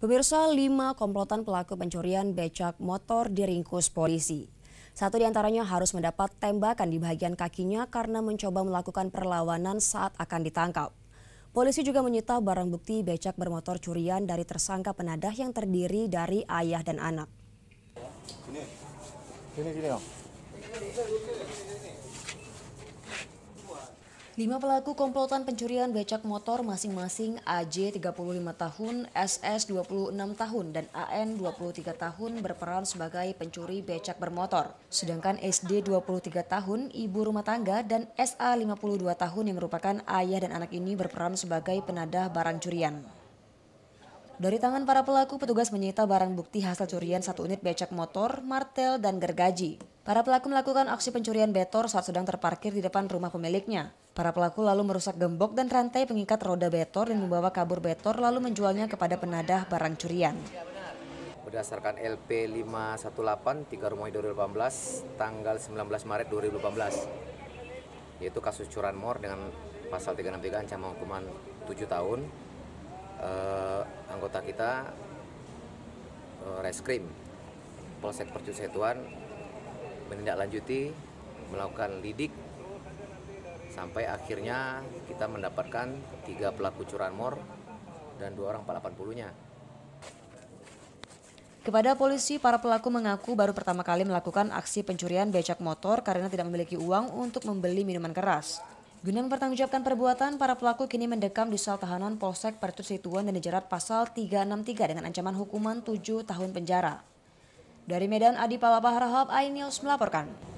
Pemirsa, lima komplotan pelaku pencurian becak motor diringkus polisi. Satu di antaranya harus mendapat tembakan di bagian kakinya karena mencoba melakukan perlawanan saat akan ditangkap. Polisi juga menyita barang bukti becak bermotor curian dari tersangka penadah yang terdiri dari ayah dan anak. Ini, ini, ini, Lima pelaku komplotan pencurian becak motor masing-masing AJ 35 tahun, SS 26 tahun, dan AN 23 tahun berperan sebagai pencuri becak bermotor. Sedangkan SD 23 tahun, ibu rumah tangga, dan SA 52 tahun yang merupakan ayah dan anak ini berperan sebagai penadah barang curian. Dari tangan para pelaku, petugas menyita barang bukti hasil curian satu unit becak motor, martel, dan gergaji. Para pelaku melakukan aksi pencurian betor saat sedang terparkir di depan rumah pemiliknya. Para pelaku lalu merusak gembok dan rantai pengikat roda betor dan membawa kabur betor lalu menjualnya kepada penadah barang curian. Berdasarkan LP 518 3 Rumah 2018 tanggal 19 Maret 2018 yaitu kasus curanmor dengan pasal 363 ancaman hukuman 7 tahun eh, anggota kita eh, reskrim Polsek Percusetuan menindaklanjuti melakukan lidik sampai akhirnya kita mendapatkan tiga pelaku curanmor dan dua orang 480-nya. Kepada polisi, para pelaku mengaku baru pertama kali melakukan aksi pencurian becak motor karena tidak memiliki uang untuk membeli minuman keras. Guna mempertanggungjawabkan perbuatan, para pelaku kini mendekam di sel tahanan Polsek Pertus Situan dan dijerat pasal 363 dengan ancaman hukuman 7 tahun penjara. Dari Medan Adi Palapa Harahap, iNews melaporkan.